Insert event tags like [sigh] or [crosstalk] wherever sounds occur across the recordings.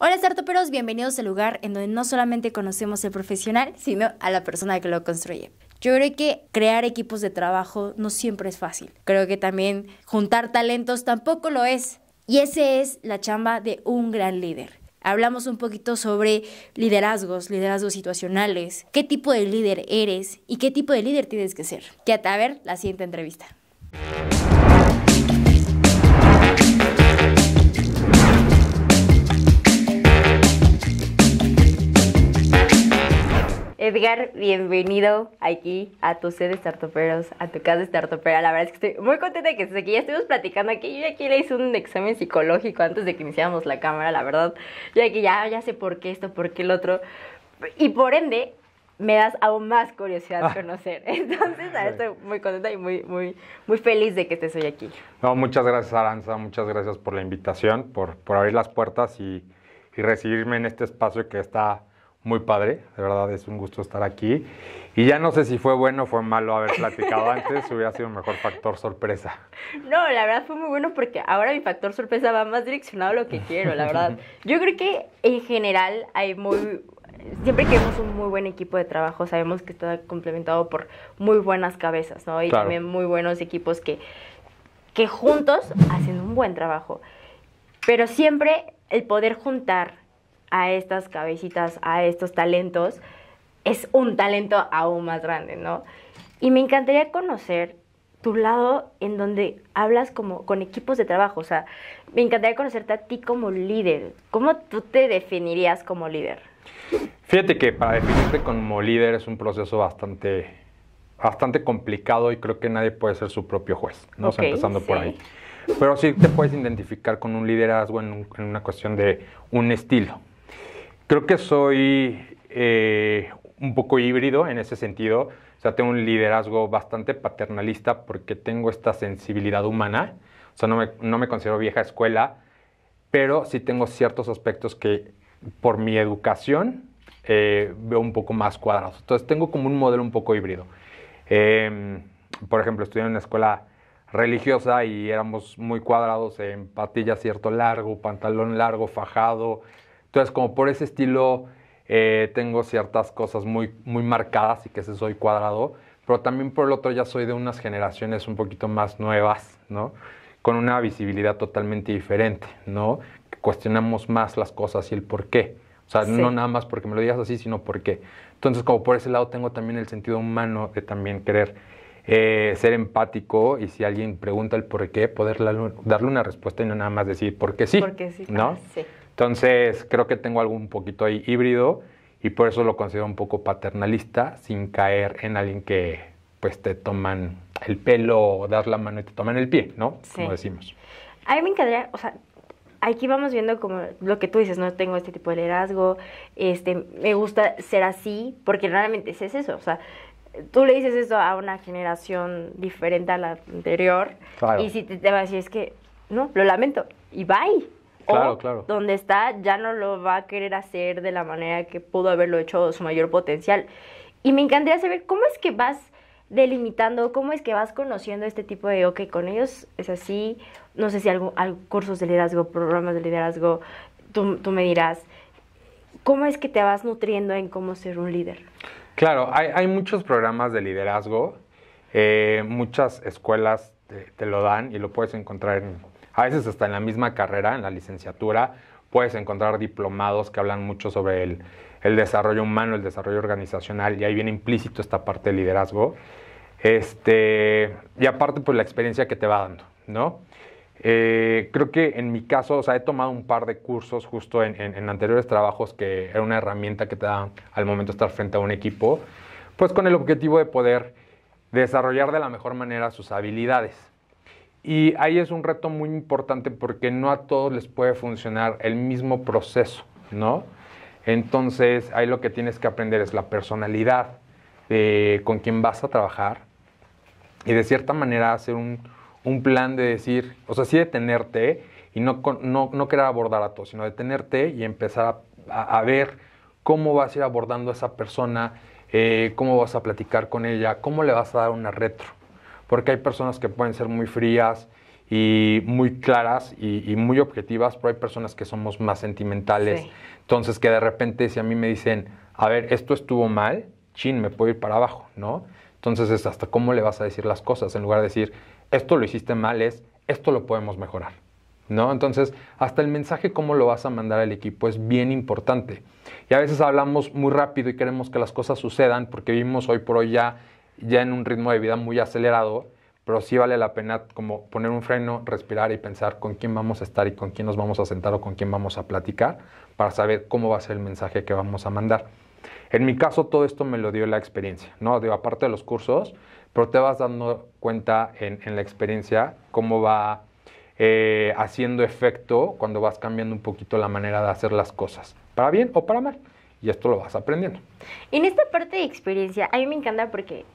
Hola startuperos, bienvenidos al lugar en donde no solamente conocemos al profesional, sino a la persona que lo construye. Yo creo que crear equipos de trabajo no siempre es fácil. Creo que también juntar talentos tampoco lo es. Y esa es la chamba de un gran líder. Hablamos un poquito sobre liderazgos, liderazgos situacionales, qué tipo de líder eres y qué tipo de líder tienes que ser. Quédate a ver la siguiente entrevista. Edgar, bienvenido aquí a tu sede Startuperos, a tu casa de Startupera. La verdad es que estoy muy contenta de que estés aquí. Ya estuvimos platicando aquí. Yo aquí le hice un examen psicológico antes de que iniciáramos la cámara, la verdad. Yo aquí ya, sé por qué esto, por qué el otro. Y por ende, me das aún más curiosidad de ah. conocer. [laughs] Entonces, estoy muy contenta y muy, muy, muy feliz de que estés hoy aquí. No, muchas gracias, Aranza. Muchas gracias por la invitación, por, por abrir las puertas y recibirme en este espacio que está muy padre, de verdad es un gusto estar aquí. Y ya no sé si fue bueno o fue malo haber platicado antes, hubiera sido mejor factor sorpresa. No, la verdad fue muy bueno porque ahora mi factor sorpresa va más direccionado a lo que quiero, la verdad. [laughs] Yo creo que en general hay muy... Siempre que vemos un muy buen equipo de trabajo, sabemos que está complementado por muy buenas cabezas, ¿no? Y también muy buenos equipos que, que juntos hacen un buen trabajo. Pero siempre el poder juntar a estas cabecitas, a estos talentos, es un talento aún más grande, ¿no? Y me encantaría conocer tu lado en donde hablas como con equipos de trabajo, o sea, me encantaría conocerte a ti como líder. ¿Cómo tú te definirías como líder? Fíjate que para definirte como líder es un proceso bastante, bastante complicado y creo que nadie puede ser su propio juez, ¿no? empezando por ahí. Pero sí te puedes identificar con un liderazgo en, en una cuestión de un estilo, Creo que soy eh, un poco híbrido en ese sentido. O sea, tengo un liderazgo bastante paternalista porque tengo esta sensibilidad humana. O sea, no me, considero vieja escuela, pero sí tengo ciertos aspectos que por mi educación eh, veo un poco más cuadrados. Entonces tengo como un modelo un poco híbrido. Em, por ejemplo, estudié en una escuela religiosa y éramos muy cuadrados en patilla cierto largo, pantalón largo, fajado, entonces, como por ese estilo, eh, tengo ciertas cosas muy, muy marcadas y que ese soy cuadrado, pero también por el otro ya soy de unas generaciones un poquito más nuevas, ¿no? Con una visibilidad totalmente diferente, ¿no? cuestionamos más las cosas y el por qué. O sea, no nada más porque me lo digas así, sino por qué. Entonces, como por ese lado tengo también el sentido humano de también querer eh, ser empático y si alguien pregunta el por qué, poder darle una respuesta y no nada más decir por qué sí. Porque sí. ¿no? sí. Entonces, creo que tengo algo un poquito ahí híbrido y por eso lo considero un poco paternalista, sin caer en alguien que pues te toman el pelo o dar la mano y te toman el pie, ¿no? Sí. Como decimos. A mí me encantaría, o sea, aquí vamos viendo como lo que tú dices, no tengo este tipo de liderazgo, este, me gusta ser así, porque realmente es eso, o sea, tú le dices eso a una generación diferente a la anterior, y si te, te va a decir es que, no, lo lamento, y bye. Claro, o claro. donde está ya no lo va a querer hacer de la manera que pudo haberlo hecho su mayor potencial. Y me encantaría saber cómo es que vas delimitando, cómo es que vas conociendo este tipo de, ok, con ellos es así, no sé si hay cursos de liderazgo, programas de liderazgo, tú, me dirás, ¿cómo es que te vas nutriendo en cómo ser un líder? Claro, hay, muchos programas de liderazgo, eh, muchas escuelas te, lo dan y lo puedes encontrar en a veces hasta en la misma carrera, en la licenciatura, puedes encontrar diplomados que hablan mucho sobre el, desarrollo humano, el desarrollo organizacional, y ahí viene implícito esta parte de liderazgo. Este, y aparte, pues la experiencia que te va dando, ¿no? Eh, creo que en mi caso, o sea, he tomado un par de cursos justo en, en, anteriores trabajos que era una herramienta que te da al momento estar frente a un equipo, pues con el objetivo de poder desarrollar de la mejor manera sus habilidades. Y ahí es un reto muy importante porque no a todos les puede funcionar el mismo proceso, ¿no? Entonces, ahí lo que tienes que aprender es la personalidad de con quien vas a trabajar y de cierta manera hacer un, plan de decir, o sea, sí detenerte y no, querer abordar a todos, sino detenerte y empezar a, ver cómo vas a ir abordando a esa persona, eh, cómo vas a platicar con ella, cómo le vas a dar una retro porque hay personas que pueden ser muy frías y muy claras y, muy objetivas, pero hay personas que somos más sentimentales. Entonces, que de repente si a mí me dicen, a ver, esto estuvo mal, chin, me puedo ir para abajo, ¿no? Entonces es hasta cómo le vas a decir las cosas, en lugar de decir, esto lo hiciste mal, es, esto lo podemos mejorar, ¿no? Entonces, hasta el mensaje, cómo lo vas a mandar al equipo, es bien importante. Y a veces hablamos muy rápido y queremos que las cosas sucedan, porque vimos hoy por hoy ya ya en un ritmo de vida muy acelerado, pero sí vale la pena como poner un freno, respirar y pensar con quién vamos a estar y con quién nos vamos a sentar o con quién vamos a platicar para saber cómo va a ser el mensaje que vamos a mandar. En mi caso todo esto me lo dio la experiencia, ¿no? aparte de los cursos, pero te vas dando cuenta en, la experiencia cómo va eh, haciendo efecto cuando vas cambiando un poquito la manera de hacer las cosas, para bien o para mal. Y esto lo vas aprendiendo. En esta parte de experiencia, a mí me encanta porque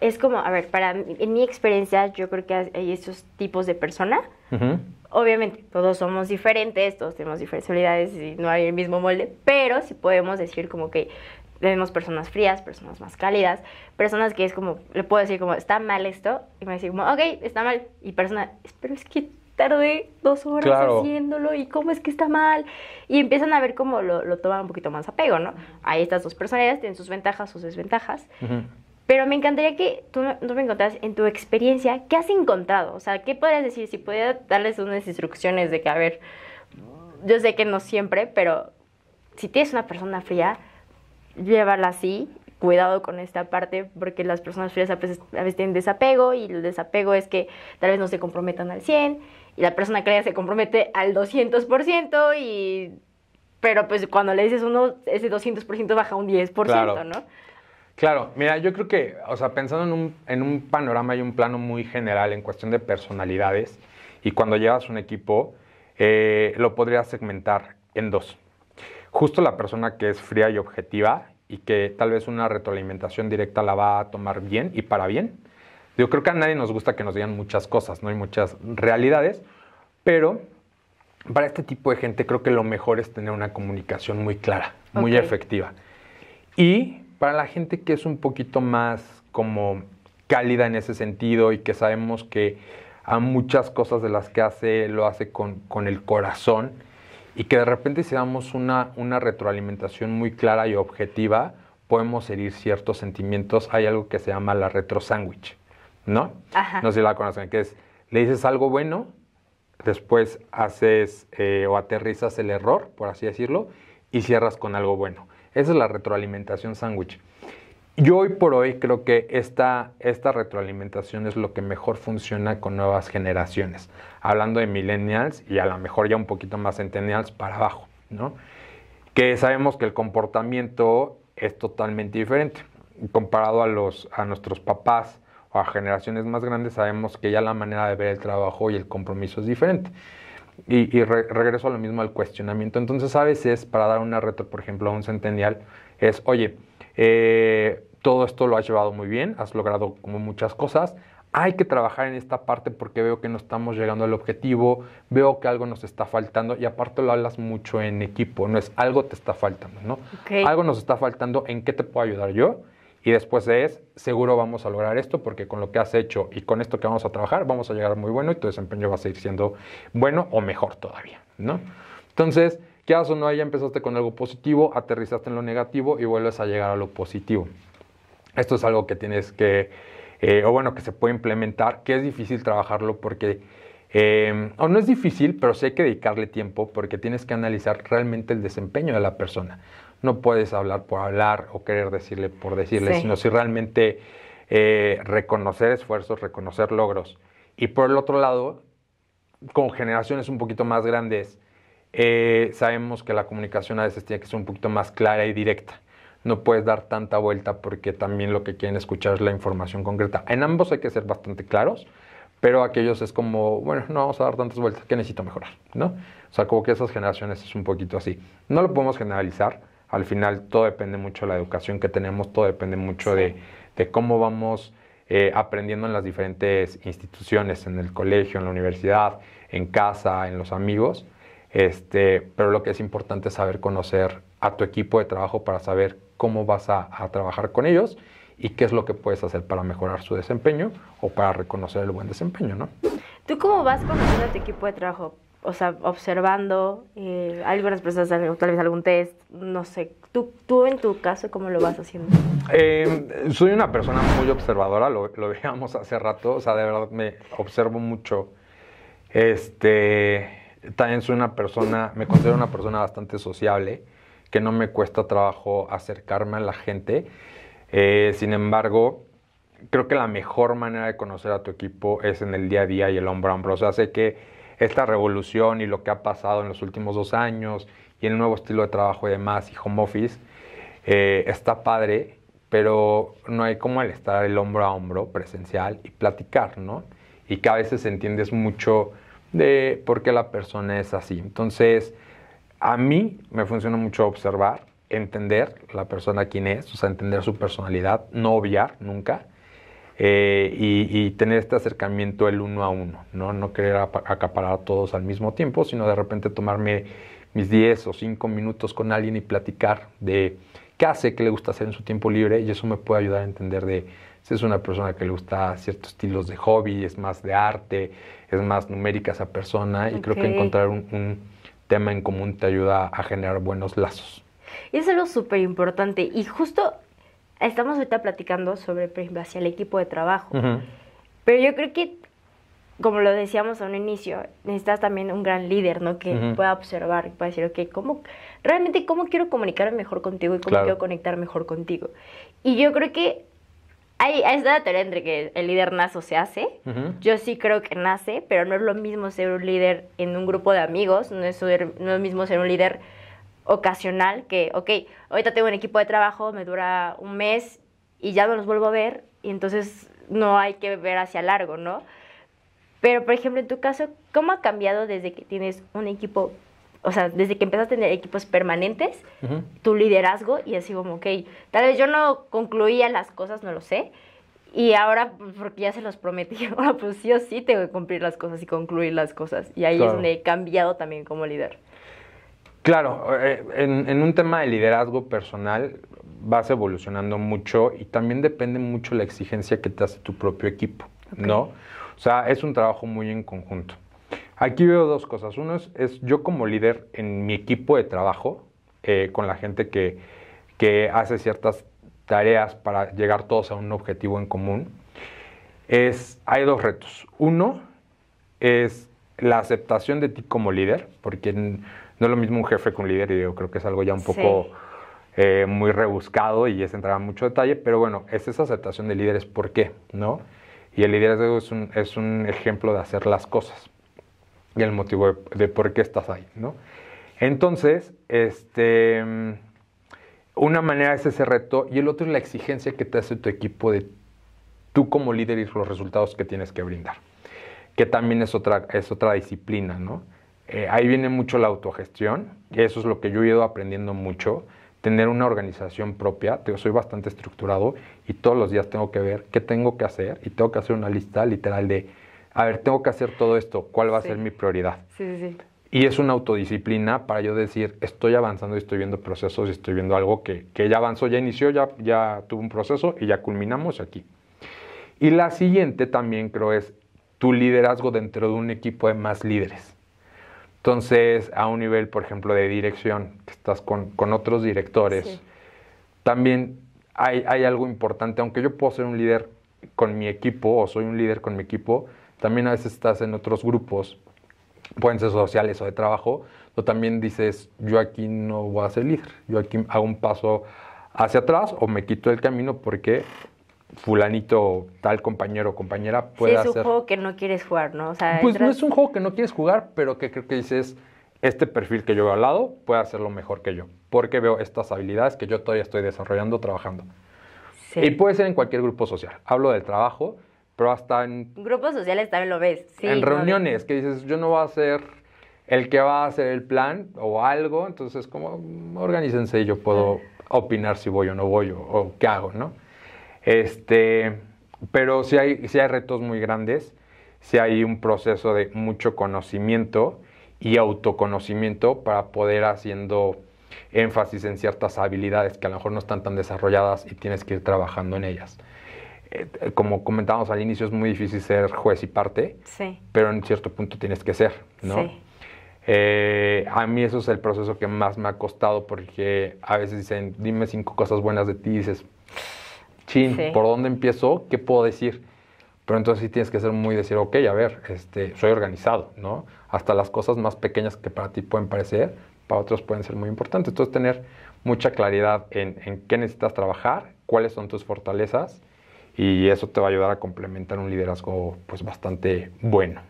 es como, a ver, para en mi experiencia yo creo que hay estos tipos de persona. Obviamente, todos somos diferentes, todos tenemos diferentes habilidades y no hay el mismo molde, pero sí podemos decir como que tenemos personas frías, personas más cálidas, personas que es como, le puedo decir como, está mal esto, y me dice como, ok, está mal, y persona, pero es que tardé dos horas haciéndolo y cómo es que está mal. Y empiezan a ver cómo lo, toman un poquito más apego, ¿no? Hay estas dos personalidades tienen sus ventajas, sus desventajas. Pero me encantaría que tú, me contaras en tu experiencia qué has encontrado. O sea, ¿qué podrías decir? Si pudieras darles unas instrucciones de que, a ver, yo sé que no siempre, pero si tienes una persona fría, llévala así. Cuidado con esta parte, porque las personas frías a veces, a veces tienen desapego y el desapego es que tal vez no se comprometan al 100 y la persona crea se compromete al 200% y pero pues cuando le dices uno, ese 200% baja un 10%, claro. ¿no? Claro, mira, yo creo que, o sea, pensando en un, panorama y un plano muy general en cuestión de personalidades, y cuando llevas un equipo, eh, lo podrías segmentar en dos. Justo la persona que es fría y objetiva y que tal vez una retroalimentación directa la va a tomar bien y para bien. Yo creo que a nadie nos gusta que nos digan muchas cosas, no hay muchas realidades, pero para este tipo de gente creo que lo mejor es tener una comunicación muy clara, muy efectiva. Y para la gente que es un poquito más como cálida en ese sentido y que sabemos que a muchas cosas de las que hace lo hace con, el corazón y que de repente si damos una, una retroalimentación muy clara y objetiva, podemos herir ciertos sentimientos. Hay algo que se llama la retro sándwich, ¿no? No sé la conocen, que es, le dices algo bueno, después haces eh, o aterrizas el error, por así decirlo, y cierras con algo bueno. Esa es la retroalimentación sándwich. Yo hoy por hoy creo que esta, retroalimentación es lo que mejor funciona con nuevas generaciones, hablando de millennials y a lo mejor ya un poquito más centennials para abajo, ¿no? Que sabemos que el comportamiento es totalmente diferente. Comparado a, a nuestros papás o a generaciones más grandes, sabemos que ya la manera de ver el trabajo y el compromiso es diferente. Y, regreso a lo mismo al cuestionamiento. Entonces, a veces, para dar una reto, por ejemplo, a un centennial, es, oye, eh, todo esto lo has llevado muy bien, has logrado como muchas cosas, hay que trabajar en esta parte porque veo que no estamos llegando al objetivo, veo que algo nos está faltando y aparte lo hablas mucho en equipo, no es algo te está faltando, ¿no? Algo nos está faltando, ¿en qué te puedo ayudar yo? Y después de es, seguro vamos a lograr esto porque con lo que has hecho y con esto que vamos a trabajar, vamos a llegar muy bueno y tu desempeño va a seguir siendo bueno o mejor todavía, ¿no? Entonces, haces o no, ya empezaste con algo positivo, aterrizaste en lo negativo y vuelves a llegar a lo positivo. Esto es algo que tienes que, eh, o bueno, que se puede implementar, que es difícil trabajarlo porque, em, o no es difícil, pero sí hay que dedicarle tiempo porque tienes que analizar realmente el desempeño de la persona. No puedes hablar por hablar o querer decirle por decirle, sino si realmente eh, reconocer esfuerzos, reconocer logros. Y por el otro lado, con generaciones un poquito más grandes, eh, sabemos que la comunicación a veces tiene que ser un poquito más clara y directa. No puedes dar tanta vuelta porque también lo que quieren escuchar es la información concreta. En ambos hay que ser bastante claros, pero aquellos es como, bueno, no vamos a dar tantas vueltas, que necesito mejorar? ¿No? O sea, como que esas generaciones es un poquito así. No lo podemos generalizar, al final todo depende mucho de la educación que tenemos, todo depende mucho de, cómo vamos eh, aprendiendo en las diferentes instituciones, en el colegio, en la universidad, en casa, en los amigos. Este, pero lo que es importante es saber conocer a tu equipo de trabajo para saber cómo vas a, trabajar con ellos y qué es lo que puedes hacer para mejorar su desempeño o para reconocer el buen desempeño, ¿Tú cómo vas conociendo a tu equipo de trabajo? o sea, observando. Eh, algunas personas tal vez algún test, no sé. ¿Tú, tú en tu caso cómo lo vas haciendo? Em, soy una persona muy observadora, lo, veíamos hace rato, o sea, de verdad me observo mucho. Este, también soy una persona, me considero una persona bastante sociable, que no me cuesta trabajo acercarme a la gente. Eh, sin embargo, creo que la mejor manera de conocer a tu equipo es en el día a día y el hombro a hombro. O sea, sé que esta revolución y lo que ha pasado en los últimos dos años y el nuevo estilo de trabajo y demás y home office, eh, está padre, pero no hay como el estar el hombro a hombro presencial y platicar, ¿no? Y que a veces entiendes mucho de por qué la persona es así. Entonces, a mí me funciona mucho observar, entender la persona quién es, o sea, entender su personalidad, no obviar nunca eh, y, tener este acercamiento el uno a uno, no, querer acaparar a todos al mismo tiempo, sino de repente tomarme mis 10 o 5 minutos con alguien y platicar de qué hace, qué le gusta hacer en su tiempo libre y eso me puede ayudar a entender de si es una persona que le gusta ciertos estilos de hobby, es más de arte, es más numérica esa persona y creo que encontrar un, tema en común te ayuda a generar buenos lazos. Y es algo súper importante. Y justo estamos ahorita platicando sobre, por ejemplo, hacia el equipo de trabajo. Pero yo creo que, como lo decíamos a un inicio, necesitas también un gran líder, ¿no? Que pueda observar y pueda decir, ok, ¿cómo, realmente cómo quiero comunicarme mejor contigo y cómo quiero conectar mejor contigo? Y yo creo que hay, hay esta teoría entre que el líder nace o se hace. Yo sí creo que nace, pero no es lo mismo ser un líder en un grupo de amigos, no es lo mismo ser un líder ocasional que, ok, ahorita tengo un equipo de trabajo, me dura un mes y ya no los vuelvo a ver y entonces no hay que ver hacia largo, ¿no? Pero, por ejemplo, en tu caso, ¿cómo ha cambiado desde que tienes un equipo, o sea, desde que empezaste a tener equipos permanentes, tu liderazgo y así como, ok, tal vez yo no concluía las cosas, no lo sé, y ahora, pues, porque ya se los prometí, [laughs] ahora pues sí o sí tengo que cumplir las cosas y concluir las cosas. Y ahí es donde he cambiado también como líder. Claro, eh, en, un tema de liderazgo personal vas evolucionando mucho y también depende mucho la exigencia que te hace tu propio equipo, ¿no? O sea, es un trabajo muy en conjunto. Aquí veo dos cosas. Uno es, yo como líder en mi equipo de trabajo, eh, con la gente que, que hace ciertas tareas para llegar todos a un objetivo en común, es, hay dos retos. Uno es la aceptación de ti como líder, porque no es lo mismo un jefe que un líder, y yo creo que es algo ya un poco eh, muy rebuscado y es entrar en mucho detalle, pero bueno, es esa aceptación de líderes, ¿por qué? ¿No? Y el líder es un, ejemplo de hacer las cosas y el motivo de, por qué estás ahí, ¿no? Entonces, este, mm, una manera es ese reto y el otro es la exigencia que te hace tu equipo de tú como líder y los resultados que tienes que brindar que también es otra, es otra disciplina, ¿no? Eh, ahí viene mucho la autogestión, y eso es lo que yo he ido aprendiendo mucho, tener una organización propia, yo soy bastante estructurado y todos los días tengo que ver qué tengo que hacer y tengo que hacer una lista literal de, a ver, tengo que hacer todo esto, ¿cuál va a ser mi prioridad? Sí, sí, sí. Y es una autodisciplina para yo decir, estoy avanzando y estoy viendo procesos y estoy viendo algo que, ya avanzó, ya inició, ya, ya tuvo un proceso y ya culminamos aquí. Y la siguiente también creo es tu liderazgo dentro de un equipo de más líderes. Entonces, a un nivel, por ejemplo, de dirección, que estás con, otros directores, también hay, hay, algo importante, aunque yo puedo ser un líder con mi equipo o soy un líder con mi equipo, también a veces estás en otros grupos, pueden ser sociales o de trabajo, o también dices, yo aquí no voy a ser líder, yo aquí hago un paso hacia atrás o me quito el camino porque fulanito, tal compañero o compañera puede hacer. es un juego que no quieres jugar, ¿no? pues no es un juego que no quieres jugar, pero que creo que dices, este perfil que yo veo al lado puede hacerlo mejor que yo, porque veo estas habilidades que yo todavía estoy desarrollando, trabajando. Y puede ser en cualquier grupo social. Hablo del trabajo, pero hasta en... Grupos sociales también lo ves. Sí, en reuniones, que dices, yo no voy a ser el que va a hacer el plan o algo, entonces como, organícense y yo puedo opinar si voy o no voy o qué hago, ¿no? Este, pero si hay, hay retos muy grandes, si hay un proceso de mucho conocimiento y autoconocimiento para poder haciendo énfasis en ciertas habilidades que a lo mejor no están tan desarrolladas y tienes que ir trabajando en ellas. Eh, como comentábamos al inicio, es muy difícil ser juez y parte, sí. pero en cierto punto tienes que ser, ¿no? Eh, a mí eso es el proceso que más me ha costado porque a veces dicen, dime cinco cosas buenas de ti y dices, sí. ¿por dónde empiezo? ¿Qué puedo decir? Pero entonces sí tienes que ser muy decir, ok, a ver, este, soy organizado, ¿no? Hasta las cosas más pequeñas que para ti pueden parecer, para otros pueden ser muy importantes. Entonces tener mucha claridad en, en qué necesitas trabajar, cuáles son tus fortalezas y eso te va a ayudar a complementar un liderazgo pues bastante bueno.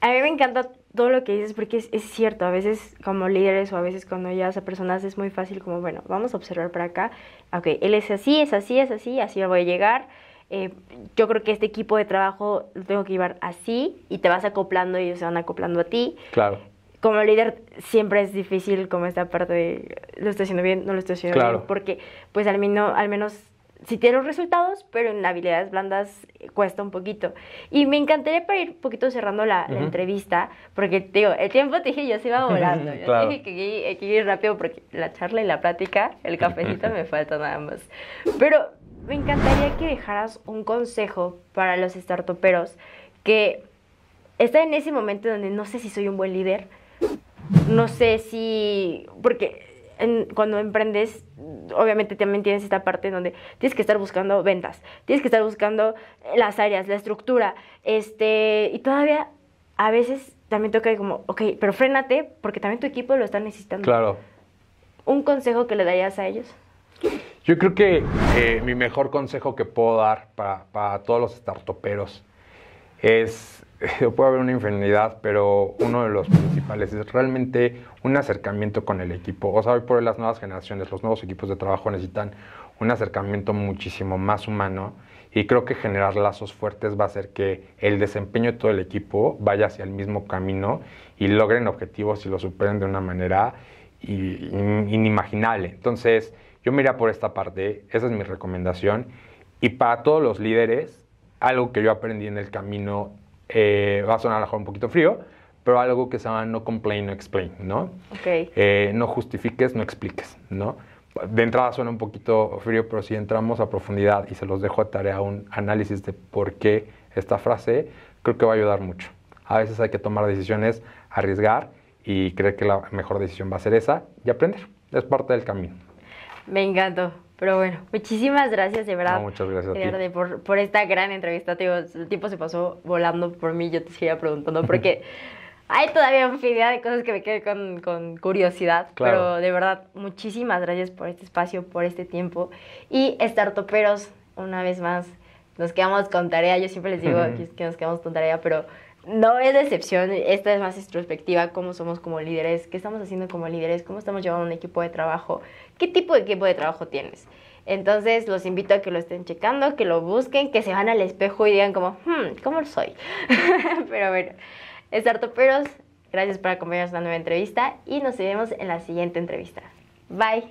A mí me encanta todo lo que dices, porque es, cierto, a veces como líderes o a veces cuando llevas a personas es muy fácil como, bueno, vamos a observar para acá, ok, él es así, es así, es así, así voy a llegar, eh, yo creo que este equipo de trabajo lo tengo que llevar así y te vas acoplando y ellos se van acoplando a ti. Claro. Como líder siempre es difícil como esta parte de lo estoy haciendo bien, no lo estoy haciendo bien, porque pues al al menos sí tiene los resultados, pero en habilidades blandas eh, cuesta un poquito. Y me encantaría para ir un poquito cerrando la, entrevista, porque tío el tiempo te dije yo se iba [laughs] volando. dije que hay que ir rápido porque la charla y la práctica, el cafecito me [laughs] falta nada más. Pero me encantaría que dejaras un consejo para los startuperos que están en ese momento donde no sé si soy un buen líder, no sé si. porque cuando emprendes, obviamente también tienes esta parte donde tienes que estar buscando ventas, tienes que estar buscando las áreas, la estructura, este, y todavía a veces también toca como, ok, pero frénate porque también tu equipo lo está necesitando. Claro. ¿Un consejo que le darías a ellos? Yo creo que eh, mi mejor consejo que puedo dar para, para todos los startuperos es [laughs] puede haber una infinidad, pero uno de los principales es realmente un acercamiento con el equipo. O sea, hoy por hoy las nuevas generaciones, los nuevos equipos de trabajo necesitan un acercamiento muchísimo más humano y creo que generar lazos fuertes va a hacer que el desempeño de todo el equipo vaya hacia el mismo camino y logren objetivos y lo superen de una manera inimaginable. Entonces, yo mira por esta parte, esa es mi recomendación. Y para todos los líderes, algo que yo aprendí en el camino eh, va a sonar a lo mejor un poquito frío, pero algo que se llama no complain, no explain, ¿no? Okay. Eh, no justifiques, no expliques, ¿no? De entrada suena un poquito frío, pero si entramos a profundidad y se los dejo a tarea un análisis de por qué esta frase, creo que va a ayudar mucho. A veces hay que tomar decisiones, arriesgar y creer que la mejor decisión va a ser esa y aprender. Es parte del camino. Me encantó. Pero bueno, muchísimas gracias, de verdad. muchas gracias. Por, por, esta gran entrevista. el tiempo se pasó volando por mí, yo te seguía preguntando porque [laughs] hay todavía infinidad de cosas que me quedé con, con curiosidad. Pero de verdad, muchísimas gracias por este espacio, por este tiempo. Y startuperos, una vez más, nos quedamos con tarea. Yo siempre les digo que nos quedamos con tarea, pero no es decepción, esta es más introspectiva, cómo somos como líderes, qué estamos haciendo como líderes, cómo estamos llevando un equipo de trabajo, qué tipo de equipo de trabajo tienes. Entonces los invito a que lo estén checando, que lo busquen, que se van al espejo y digan como, hmm, ¿cómo soy? [laughs] Pero bueno, startuperos, gracias por acompañarnos en la nueva entrevista y nos vemos en la siguiente entrevista. Bye.